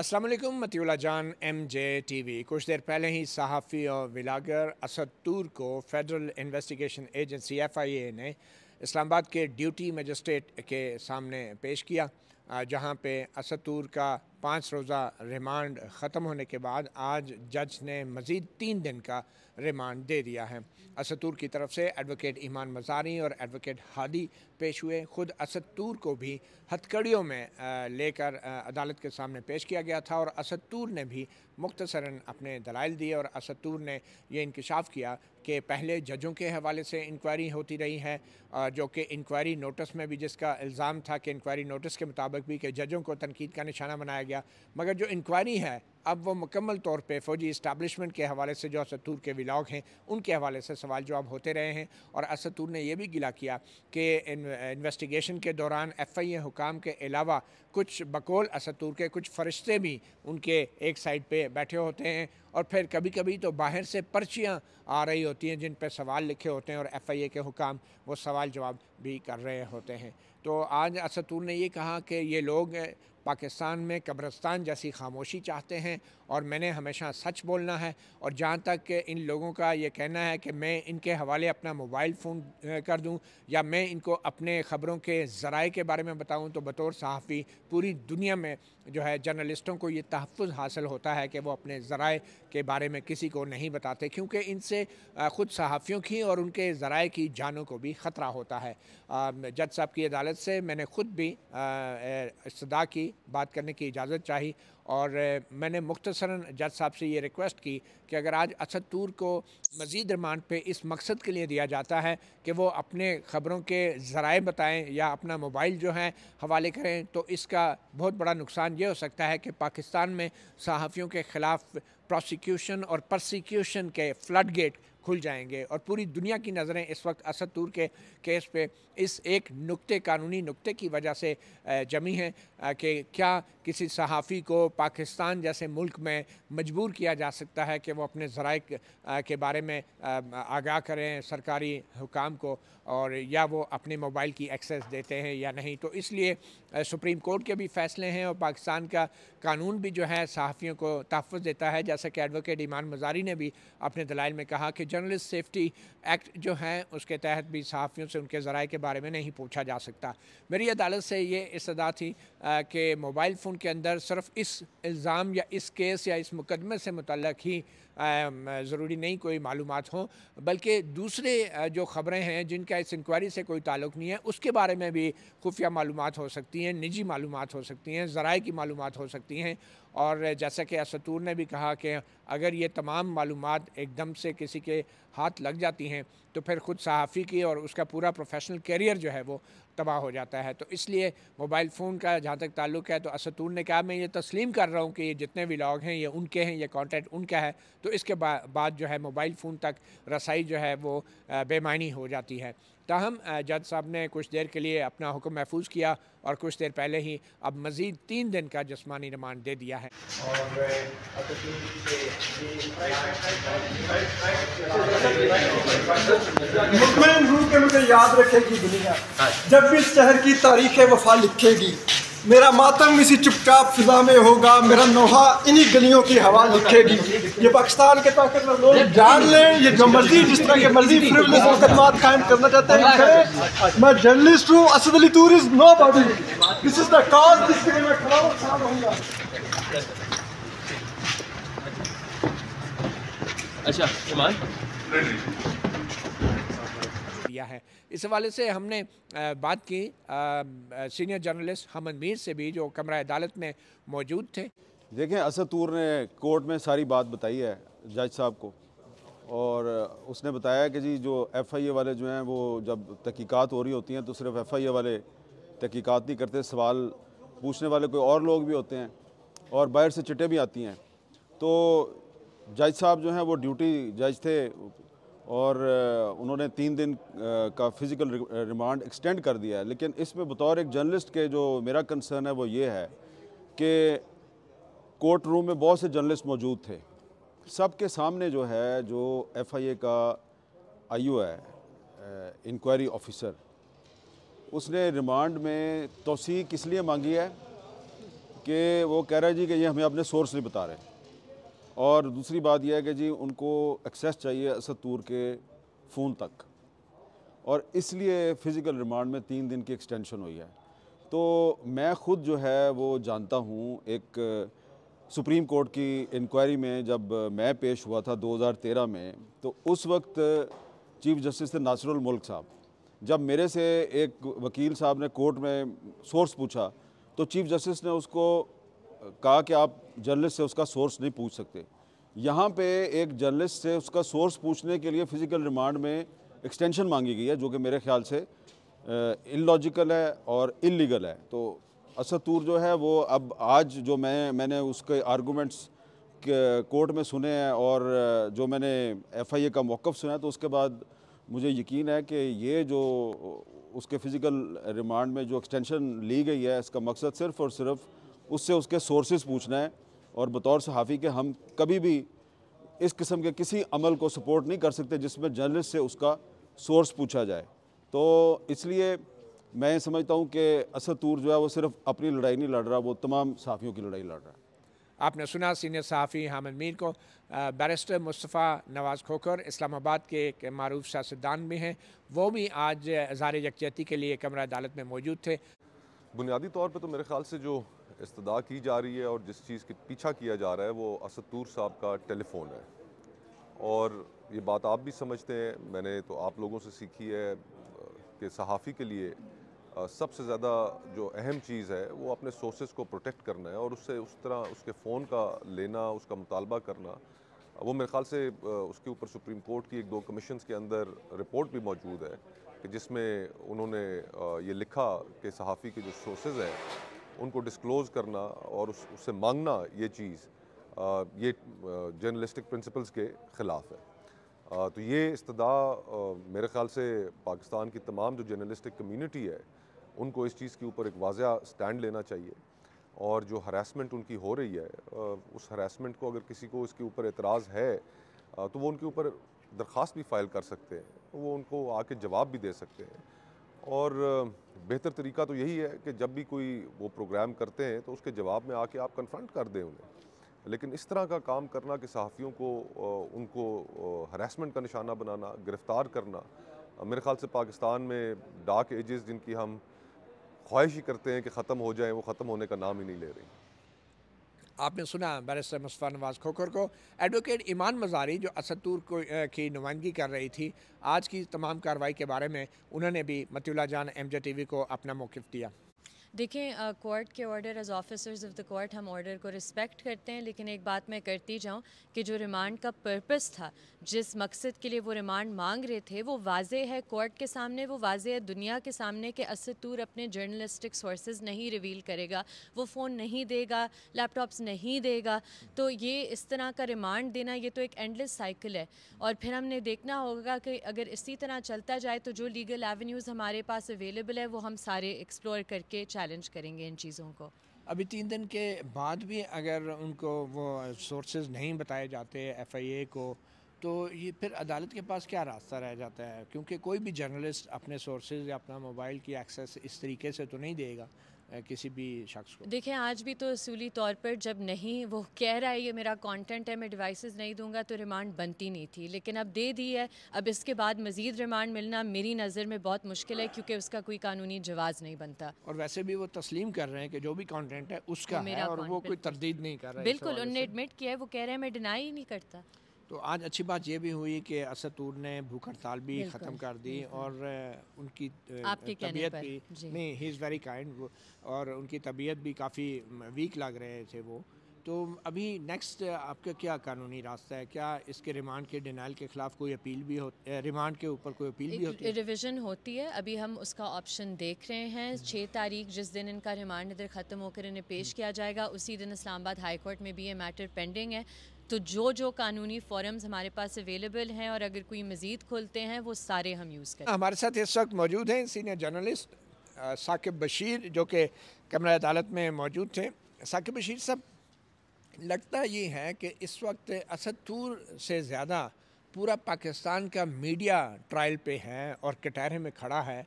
असलम मतियला जान एम जे T V कुछ देर पहले ही सहाफ़ी और विलागर असद तूर को federal investigation agency F I A ने इस्लामाबाद के ड्यूटी मजिस्ट्रेट के सामने पेश किया जहाँ पे असद तूर का पाँच रोज़ा रिमांड ख़त्म होने के बाद आज जज ने मज़ीद तीन दिन का रिमांड दे दिया है असतूर की तरफ से एडवोकेट ईमान मजारी और एडवोकेट हादी पेश हुए ख़ुद असतूर को भी हथकड़ियों में लेकर अदालत के सामने पेश किया गया था और असतूर ने भी मुख्तसरा अपने दलाइल दिए और असतूर ने यह इंकशाफ किया कि पहले जजों के हवाले से इंक्वायरी होती रही है जो कि इंक्वायरी नोटिस में भी जिसका इल्ज़ाम था कि इंक्वायरी नोटिस के मुताबिक भी कि जजों को तनकीद का निशाना बनाया गया गया मगर जो इंक्वायरी है अब वो मुकम्मल तौर पे फ़ौजी इस्टबलिशमेंट के हवाले से जो असतूर के विलाग हैं उनके हवाले से सवाल जवाब होते रहे हैं और असतूर ने यह भी गिला किया कि इन्वेस्टिगेशन के दौरान एफ आई ए हुकाम के अलावा कुछ बकोल असतूर के कुछ फरिश्ते भी उनके एक साइड पे बैठे होते हैं और फिर कभी कभी तो बाहर से पर्चियाँ आ रही होती हैं जिन पर सवाल लिखे होते हैं और एफ आई ए के हुकाम वो सवाल जवाब भी कर रहे होते हैं तो आज असतूर ने ये कहा कि ये लोग पाकिस्तान में कब्रस्तान जैसी खामोशी चाहते हैं और मैंने हमेशा सच बोलना है और जहाँ तक इन लोगों का ये कहना है कि मैं इनके हवाले अपना मोबाइल फ़ोन कर दूँ या मैं इनको अपने ख़बरों के ज़राए के बारे में बताऊँ तो बतौर सहाफ़ी पूरी दुनिया में जो है जर्नलिस्टों को ये तहफ़ हासिल होता है कि वो अपने ज़राए के बारे में किसी को नहीं बताते क्योंकि इनसे ख़ुद सहाफ़ियों की और उनके ज़राए की जानों को भी ख़तरा होता है जज साहब की अदालत से मैंने ख़ुद भी इस्तः की बात करने की इजाज़त चाहिए और मैंने मुख्तसरा जज साहब से ये रिक्वेस्ट की कि अगर आज असद तूर को मज़ीद रिमांड पे इस मकसद के लिए दिया जाता है कि वो अपने ख़बरों के ज़राए बताएं या अपना मोबाइल जो है हवाले करें तो इसका बहुत बड़ा नुकसान ये हो सकता है कि पाकिस्तान में सहाफ़ियों के ख़िलाफ़ प्रोसिक्यूशन और प्रोसिक्यूशन के फ्लड गेट खुल जाएंगे और पूरी दुनिया की नज़रें इस वक्त असद तूर के केस पे इस एक नुक्ते कानूनी नुक्ते की वजह से जमी हैं कि क्या किसी सहाफ़ी को पाकिस्तान जैसे मुल्क में मजबूर किया जा सकता है कि वो अपने ज़रा के बारे में आगाह करें सरकारी हुकाम को और या वो अपने मोबाइल की एक्सेस देते हैं या नहीं तो इसलिए सुप्रीम कोर्ट के भी फैसले हैं और पाकिस्तान का कानून भी जो है सहाफ़ियों को तहफ़ देता है जैसा कि एडवोकेट ईमान मजारी ने भी अपने दलाइल में कहा कि जर्नलिस्ट सेफ्टी एक्ट जो है उसके तहत भी सहाफ़ियों से उनके ज़रा के बारे में नहीं पूछा जा सकता मेरी अदालत से ये इसदा थी कि मोबाइल फ़ोन के अंदर सिर्फ इस इल्ज़ाम या इस केस या इस मुकदमे से मुतल ही ज़रूरी नहीं कोई मालूम हो बल्कि दूसरे जो ख़बरें हैं जिनका इस इंक्वायरी से कोई ताल्लुक़ नहीं है उसके बारे में भी खुफिया मालूम हो सकती हैं निजी मालूम हो सकती हैं ज़राए की मालूम हो सकती हैं और जैसा कि असतूर ने भी कहा कि अगर ये तमाम मालूम एकदम से किसी के हाथ लग जाती हैं तो फिर ख़ुद सहाफ़ी की और उसका पूरा प्रोफेशनल कैरियर जो है वो तबाह हो जाता है तो इसलिए मोबाइल फ़ोन का जहाँ तक ताल्लुक है तो असतूर ने कहा मैं ये तस्लीम कर रहा हूँ कि ये जितने भी लॉग हैं ये उनके हैं ये कॉन्टेंट उनका है तो इसके बाद जो है मोबाइल फ़ोन तक रसाई जो है वो बेमानी हो जाती है ताहम जज साहब ने कुछ देर के लिए अपना हुक्म महफूज किया और कुछ देर पहले ही अब मजीद तीन दिन का जसमानी रिमांड दे दिया है मुतमिन मुझे याद रखेगी दुनिया जब भी इस शहर की तारीख वफा लिखेगी मेरा मातम इसी चुपचाप फिजा में होगा मेरा नोहा इन्हीं गलियों की हवा लिखेगी ये पाकिस्तान के ताकतवर लोग जान लें ये जो मर्जी जिस तरह के मर्जी फ्रिवलेस मुकदमात कायम करना चाहते हैं करें मैं जर्नलिस्ट हूँ असद अली टूरिज nobody this is the cause जिसके मैं खड़ा अच्छा ईमान किया है इस हवाले से हमने बात की सीनियर जर्नलिस्ट हमद मीर से भी जो कमरा अदालत में मौजूद थे देखें असदूर ने कोर्ट में सारी बात बताई है जज साहब को और उसने बताया कि जी जो एफ़ आई ए वाले जो हैं वो जब तहकीकत हो रही होती हैं तो सिर्फ एफ़ आई ए वाले तहकीकत नहीं करते सवाल पूछने वाले कोई और लोग भी होते हैं और बाहर से चिटें भी आती हैं तो जज साहब जो हैं वो ड्यूटी जज थे और उन्होंने तीन दिन का फिज़िकल रिमांड एक्सटेंड कर दिया है लेकिन इसमें बतौर एक जर्नलिस्ट के जो मेरा कंसर्न है वो ये है कि कोर्ट रूम में बहुत से जर्नलिस्ट मौजूद थे सब के सामने जो है जो एफ आई ए का आई ओ है इंक्वायरी ऑफिसर उसने रिमांड में तोसीक इसलिए मांगी है कि वो कह रहा है जी कि ये हमें अपने सोर्स नहीं बता रहे और दूसरी बात यह है कि जी उनको एक्सेस चाहिए असद तूर के फ़ोन तक और इसलिए फ़िज़िकल रिमांड में तीन दिन की एक्सटेंशन हुई है तो मैं ख़ुद जो है वो जानता हूँ एक सुप्रीम कोर्ट की इंक्वायरी में जब मैं पेश हुआ था 2013 में तो उस वक्त चीफ जस्टिस थे नासरुल मुल्क साहब जब मेरे से एक वकील साहब ने कोर्ट में सोर्स पूछा तो चीफ जस्टिस ने उसको कहा कि आप जर्नलिस्ट से उसका सोर्स नहीं पूछ सकते यहाँ पे एक जर्नलिस्ट से उसका सोर्स पूछने के लिए फ़िज़िकल रिमांड में एक्सटेंशन मांगी गई है जो कि मेरे ख्याल से इलॉजिकल है और इलीगल है तो असतूर जो है वो अब आज जो मैं मैंने उसके आर्गूमेंट्स कोर्ट में सुने हैं और जो मैंने एफआईए का मौक़ सुना है तो उसके बाद मुझे यकीन है कि ये जो उसके फ़िज़िकल रिमांड में जो एक्सटेंशन ली गई है इसका मकसद सिर्फ़ और सिर्फ़ उससे उसके सोर्सेज पूछना है और बतौर सहाफ़ी के हम कभी भी इस किस्म के किसी अमल को सपोर्ट नहीं कर सकते जिसमें जर्नलिस्ट से उसका सोर्स पूछा जाए तो इसलिए मैं समझता हूँ कि तूर जो है वो सिर्फ अपनी लड़ाई नहीं लड़ रहा वो तमाम सहाफ़ियों की लड़ाई लड़ रहा है आपने सुना सीनियर सहाफ़ी हामिद मीर को बैरिस्टर मुस्तफ़ा नवाज़ खोकर इस्लामाबाद के एक मरूफ सियासतदान भी हैं वो भी आज हजार यकजहती के लिए कमरा अदालत में मौजूद थे बुनियादी तौर पर तो मेरे ख्याल से जो इस्तदा की जा रही है और जिस चीज़ के पीछा किया जा रहा है वो असदूर साहब का टेलीफोन है और ये बात आप भी समझते हैं मैंने तो आप लोगों से सीखी है कि सहाफ़ी के लिए सबसे ज़्यादा जो अहम चीज़ है वो अपने सोर्सेज को प्रोटेक्ट करना है और उससे उस तरह उसके फ़ोन का लेना उसका मुतालबा करना वो मेरे ख्याल से उसके ऊपर सुप्रीम कोर्ट की एक दो कमीशन के अंदर रिपोर्ट भी मौजूद है कि जिसमें उन्होंने ये लिखा कि सहाफ़ी के जो सोर्सेज हैं उनको डिस्क्लोज करना और उस, उससे मांगना ये चीज़ ये जर्नलिस्टिक प्रिंसिपल्स के ख़िलाफ़ है तो ये इस्तदा मेरे ख़्याल से पाकिस्तान की तमाम जो जर्नलिस्टिक कम्यूनिटी है उनको इस चीज़ के ऊपर एक वाजह स्टैंड लेना चाहिए और जो हरासमेंट उनकी हो रही है उस हरासमेंट को अगर किसी को इसके ऊपर एतराज़ है तो वो उनके ऊपर दरख्वास्त भी फ़ाइल कर सकते हैं वो उनको आके जवाब भी दे सकते हैं और बेहतर तरीका तो यही है कि जब भी कोई वो प्रोग्राम करते हैं तो उसके जवाब में आके आप कन्फ्रंट कर दें उन्हें लेकिन इस तरह का काम करना कि सहाफ़ियों को उनको हरासमेंट का निशाना बनाना गिरफ़्तार करना मेरे ख्याल से पाकिस्तान में डाक एजेस जिनकी हम ख्वाहिश ही करते हैं कि ख़त्म हो जाए वो ख़त्म होने का नाम ही नहीं ले रही आपने सुना बैरिस्टर मुस्फा नवाज़ खोखर को एडवोकेट ईमान मजारी जो असदूर को की नुमाइंदगी कर रही थी आज की तमाम कार्रवाई के बारे में उन्होंने भी मतीला जान एम जे टी वी को अपना मौक़ दिया देखें कोर्ट के order as officers of the court हम ऑर्डर को रिस्पेक्ट करते हैं लेकिन एक बात मैं करती जाऊँ कि जो रिमांड का पर्पस था जिस मकसद के लिए वो रिमांड मांग रहे थे वो वाजे है कोर्ट के सामने वो वाजे है दुनिया के सामने कि असतूर अपने जर्नलिस्टिक सोर्सेज नहीं रिवील करेगा वो फ़ोन नहीं देगा लैपटॉप्स नहीं देगा तो ये इस तरह का रिमांड देना ये तो एक एंडलेस साइकिल है और फिर हमने देखना होगा कि अगर इसी तरह चलता जाए तो जो लीगल एवेन्यूज़ हमारे पास अवेलेबल है वो हम सारे एक्सप्लोर करके चैलेंज करेंगे इन चीज़ों को अभी तीन दिन के बाद भी अगर उनको वो सोर्सेज नहीं बताए जाते एफ को तो ये फिर अदालत के पास क्या रास्ता रह जाता है क्योंकि कोई भी जर्नलिस्ट अपने सोर्सेज या अपना मोबाइल की एक्सेस इस तरीके से तो नहीं देगा किसी भी शख्स को देखें आज भी तो असूली तौर पर जब नहीं वो कह रहा है ये मेरा कंटेंट है मैं डिवाइसेस नहीं दूंगा तो रिमांड बनती नहीं थी लेकिन अब दे दी है अब इसके बाद मज़ीद रिमांड मिलना मेरी नज़र में बहुत मुश्किल है क्योंकि उसका कोई कानूनी जवाब नहीं बनता और वैसे भी वो तस्लीम कर रहे हैं कि जो भी कॉन्टेंट है उसका तो है और वो कोई तरदीद नहीं कर रहा बिल्कुल उनने एडमिट किया है वो कह रहे हैं मैं डिनाई ही नहीं करता तो आज अच्छी बात ये भी हुई कि असद तूर ने भूख हड़ताल भी ख़त्म कर दी और उनकी तबीयत भी नहीं ही इज़ वेरी काइंड और उनकी तबीयत भी काफ़ी वीक लग रहे थे वो तो अभी नेक्स्ट आपका क्या कानूनी रास्ता है क्या इसके रिमांड के डिनाइल के खिलाफ कोई अपील भी हो रिमांड के ऊपर कोई अपील भी होती है रिवीजन होती है अभी हम उसका ऑप्शन देख रहे हैं हम्म। छः तारीख जिस दिन इनका रिमांड इधर ख़त्म होकर इन्हें पेश हम्म। किया जाएगा उसी दिन इस्लामाबाद हाई कोर्ट में भी ये मैटर पेंडिंग है तो जो जो कानूनी फॉरम्स हमारे पास अवेलेबल हैं और अगर कोई मज़ीद खुलते हैं वो सारे हम यूज़ करें हमारे साथ इस वक्त मौजूद हैं सीनियर जर्नलिस्ट साकिब बशीर जो कि कमरा अदालत में मौजूद थे साकिब बशीर साहब लगता ये है कि इस वक्त असदूर से ज़्यादा पूरा पाकिस्तान का मीडिया ट्रायल पे है और कटहरे में खड़ा है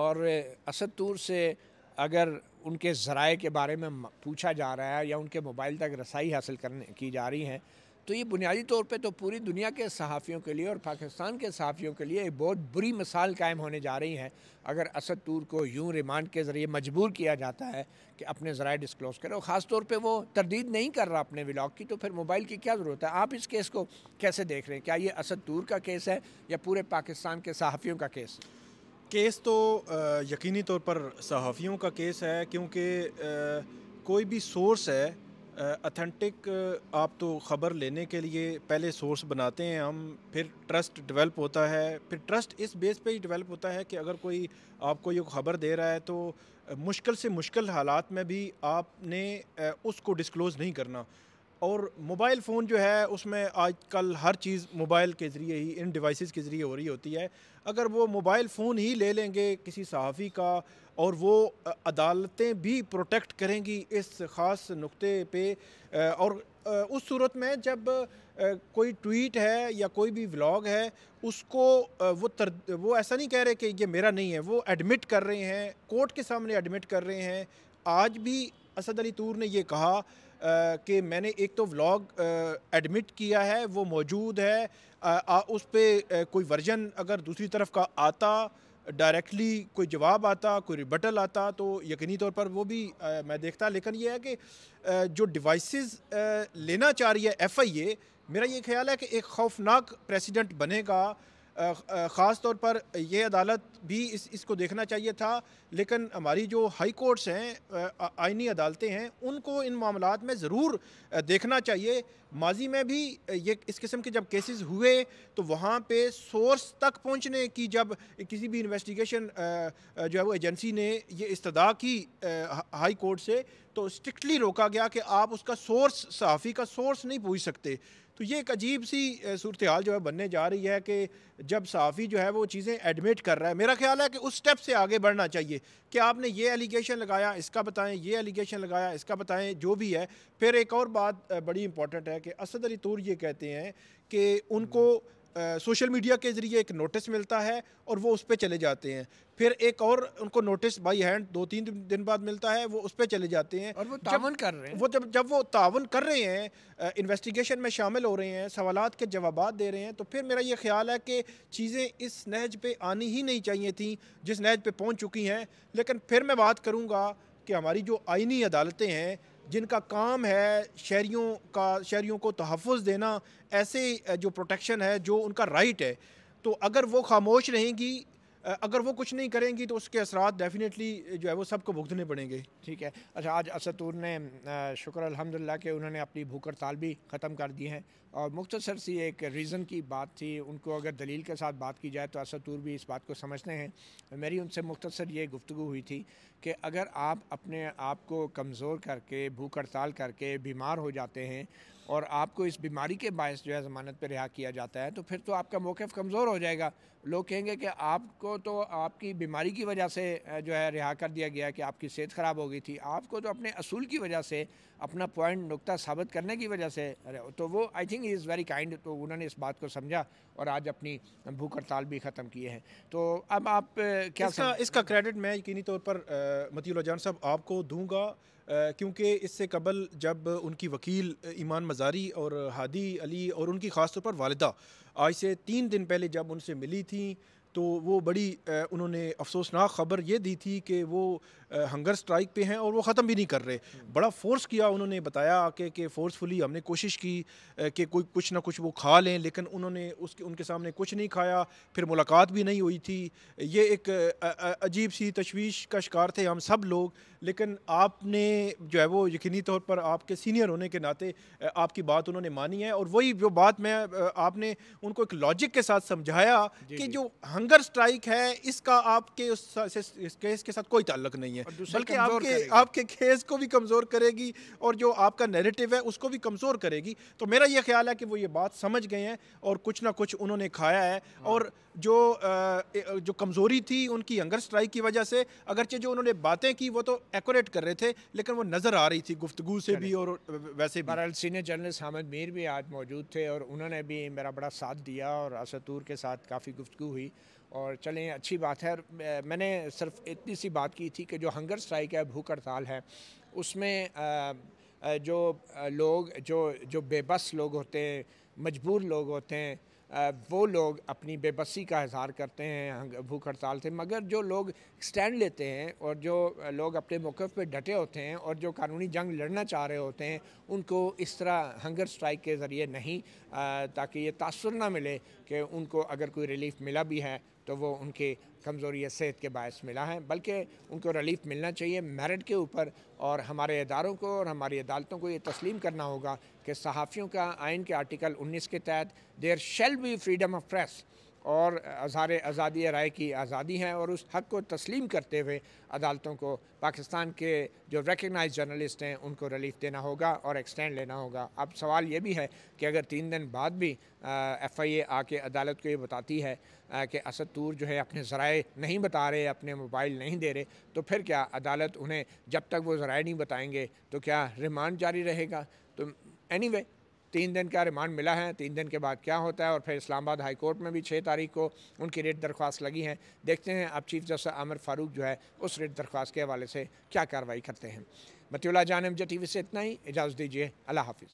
और असदूर से अगर उनके ज़राए के बारे में पूछा जा रहा है या उनके मोबाइल तक रसाई हासिल करने की जा रही है तो ये बुनियादी तौर पे तो पूरी दुनिया के सहाफ़ियों के लिए और पाकिस्तान के सहाफ़ियों के लिए एक बहुत बुरी मिसाल कायम होने जा रही है अगर असद तूर को यूं रिमांड के ज़रिए मजबूर किया जाता है कि अपने ज़रा डिस्क्लोज़ करो ख़ास तौर पे वो तरदीद नहीं कर रहा अपने व्लाग की तो फिर मोबाइल की क्या ज़रूरत है आप इस केस को कैसे देख रहे हैं क्या ये असद तूर का केस है या पूरे पाकिस्तान के सहाफ़ियों का केस है केस तो यकीनी तौर पर सहाफ़ियों का केस है क्योंकि कोई भी सोर्स है अथेंटिक आप तो ख़बर लेने के लिए पहले सोर्स बनाते हैं हम फिर ट्रस्ट डेवलप होता है फिर ट्रस्ट इस बेस पे ही डेवलप होता है कि अगर कोई आपको ये ख़बर दे रहा है तो मुश्किल से मुश्किल हालात में भी आपने उसको डिस्क्लोज़ नहीं करना और मोबाइल फ़ोन जो है उसमें आजकल हर चीज़ मोबाइल के ज़रिए ही इन डिवाइसेस के ज़रिए हो रही होती है अगर वो मोबाइल फ़ोन ही ले लेंगे किसी सहाफ़ी का और वो अदालतें भी प्रोटेक्ट करेंगी इस ख़ास नुक्ते पे और उस सूरत में जब कोई ट्वीट है या कोई भी व्लॉग है उसको वो तर वो ऐसा नहीं कह रहे कि ये मेरा नहीं है वो एडमिट कर रहे हैं कोर्ट के सामने एडमिट कर रहे हैं आज भी असद अली तूर ने ये कहा कि मैंने एक तो व्लॉग एडमिट किया है वो मौजूद है आ, आ, उस पर कोई वर्जन अगर दूसरी तरफ का आता डायरेक्टली कोई जवाब आता कोई रिबटल आता तो यकीनी तौर पर वो भी आ, मैं देखता लेकिन ये है कि आ, जो डिवाइसेस लेना चाह रही है एफ आई ए मेरा ये ख्याल है कि एक खौफनाक प्रेसिडेंट बनेगा ख़ास तौर पर यह अदालत भी इस इसको देखना चाहिए था लेकिन हमारी जो हाई कोर्ट्स हैं आइनी अदालतें हैं उनको इन मामला में ज़रूर देखना चाहिए माजी में भी ये इस किस्म के जब केसेस हुए तो वहाँ पे सोर्स तक पहुँचने की जब किसी भी इन्वेस्टिगेशन जो है वो एजेंसी ने ये इस्तदा की हाई कोर्ट से तो स्ट्रिक्टली रोका गया कि आप उसका सोर्स सहाफ़ी का सोर्स नहीं पूछ सकते तो ये एक अजीब सी सूरत हाल जो है बनने जा रही है कि जब सहाफ़ी जो है वो चीज़ें एडमिट कर रहा है मेरा ख्याल है कि उस स्टेप से आगे बढ़ना चाहिए कि आपने ये एलिगेशन लगाया इसका बताएं ये एलिगेशन लगाया इसका बताएं जो भी है फिर एक और बात बड़ी इंपॉर्टेंट है कि असद अली तूर ये कहते हैं कि उनको सोशल मीडिया के ज़रिए एक नोटिस मिलता है और वो उस पर चले जाते हैं फिर एक और उनको नोटिस बाई हैंड दो तीन दिन बाद मिलता है वो उस पर चले जाते हैं और वो तावन कर रहे हैं वो जब जब वो तावन कर रहे हैं इन्वेस्टिगेशन में शामिल हो रहे हैं सवाल के जवाब दे रहे हैं तो फिर मेरा ये ख्याल है कि चीज़ें इस नहज पर आनी ही नहीं चाहिए थी जिस नहज पर पहुँच चुकी हैं लेकिन फिर मैं बात करूँगा कि हमारी जो आइनी अदालतें हैं जिनका काम है शहरीों का शहरीों को तहफ़ देना ऐसे जो प्रोटेक्शन है जो उनका राइट है तो अगर वो खामोश रहेंगी अगर वो कुछ नहीं करेंगी तो उसके असरा डेफिनेटली जो है वो सबको भुगतने पड़ेंगे ठीक है अच्छा आज असतूर ने शुक्र अल्हम्दुलिल्लाह के उन्होंने अपनी भूख हड़ताल भी ख़त्म कर दी है और मुख्तसर सी एक रीज़न की बात थी उनको अगर दलील के साथ बात की जाए तो असतूर भी इस बात को समझते हैं मेरी उनसे मुख्तसर ये गुफ्तु हुई थी कि अगर आप अपने आप को कमज़ोर करके भूख हड़ताल करके बीमार हो जाते हैं और आपको इस बीमारी के बायस जो है ज़मानत पर रिहा किया जाता है तो फिर तो आपका मौक़ कमज़ोर हो जाएगा लोग कहेंगे कि आपको तो आपकी बीमारी की वजह से जो है रिहा कर दिया गया कि आपकी सेहत ख़राब हो गई थी आपको तो अपने असूल की वजह से अपना पॉइंट नुकता साबित करने की वजह से तो वो I think is very kind तो उन्होंने इस बात को समझा और आज अपनी भूख हड़ताल भी ख़त्म किए हैं तो अब आप क्या इसका, इसका क्रेडिट मैं यकीनी तौर पर मतीउल्ला जान साहब आपको दूंगा क्योंकि इससे कबल जब उनकी वकील ईमान मजारी और हादी अली और उनकी खासतौर पर वालदा आज से तीन दिन पहले जब उनसे मिली थी तो वो बड़ी उन्होंने अफसोसनाक ख़बर ये दी थी कि वो हंगर स्ट्राइक पे हैं और वो ख़त्म भी नहीं कर रहे हम्म। बड़ा फोर्स किया उन्होंने बताया कि कि फोर्सफुली हमने कोशिश की कि कोई कुछ ना कुछ वो खा लें लेकिन उन्होंने उसके उनके सामने कुछ नहीं खाया फिर मुलाकात भी नहीं हुई थी ये एक अजीब सी तशवीश का शिकार थे हम सब लोग लेकिन आपने जो है वो यकीनी तौर पर आपके सीनियर होने के नाते आपकी बात उन्होंने मानी है और वही जो बात मैं आपने उनको एक लॉजिक के साथ समझाया कि जो हंग हंगर स्ट्राइक है इसका आपके उस इस केस के साथ कोई ताल्लुक नहीं है बल्कि आपके आपके केस को भी कमज़ोर करेगी और जो आपका नैरेटिव है उसको भी कमज़ोर करेगी तो मेरा ये ख्याल है कि वो ये बात समझ गए हैं और कुछ ना कुछ उन्होंने खाया है हाँ। और जो आ, जो कमज़ोरी थी उनकी हंगर स्ट्राइक की वजह से अगरचे जो उन्होंने बातें की वो तो एकोरेट कर रहे थे लेकिन वो नज़र आ रही थी गुफ्तु से भी और वैसे बहरहाल सीनियर जर्नलिस्ट हामिद मीर भी आज मौजूद थे और उन्होंने भी मेरा बड़ा साथ दिया और असतूर के साथ काफ़ी गुफ्तु हुई और चलें अच्छी बात है मैंने सिर्फ इतनी सी बात की थी कि जो हंगर स्ट्राइक है भूख हड़ताल है उसमें जो लोग जो जो बेबस लोग होते हैं मजबूर लोग होते हैं वो लोग अपनी बेबसी का इजहार करते हैं भूख हड़ताल से मगर जो लोग स्टैंड लेते हैं और जो लोग अपने मौक़ पे डटे होते हैं और जो कानूनी जंग लड़ना चाह रहे होते हैं उनको इस तरह हंगर स्ट्राइक के ज़रिए नहीं ताकि ये तासर ना मिले कि उनको अगर कोई रिलीफ मिला भी है तो वो उनके कमज़ोरी या सेहत के बायस मिला है बल्कि उनको रिलीफ मिलना चाहिए मेरिट के ऊपर और हमारे इदारों को और हमारी अदालतों को ये तस्लीम करना होगा कि सहाफ़ियों का आयन के आर्टिकल 19 के तहत there shall be freedom of press और अजार आज़ादी राय की आज़ादी हैं और उस हक को तस्लीम करते हुए अदालतों को पाकिस्तान के जो रिकगनाइज जर्नलिस्ट हैं उनको रिलीफ देना होगा और एक्सटेंड लेना होगा अब सवाल ये भी है कि अगर तीन दिन बाद भी एफ़ आई ए आके अदालत को ये बताती है कि असद तूर जो है अपने ज़राए नहीं बता रहे अपने मोबाइल नहीं दे रहे तो फिर क्या अदालत उन्हें जब तक वो ज़राए नहीं बताएँगे तो क्या रिमांड जारी रहेगा तो एनी anyway, तीन दिन का रिमांड मिला है तीन दिन के बाद क्या होता है और फिर इस्लामाबाद हाई कोर्ट में भी छः तारीख को उनकी रेट दरख्वास्त लगी है देखते हैं अब चीफ जस्टिस आमिर फारूक जो है उस रेट दरख्वास्त के हवाले से क्या कार्रवाई करते हैं मतियुल्ला जानम जो टी से इतना ही इजाज़त दीजिए अल्लाह हाफिज़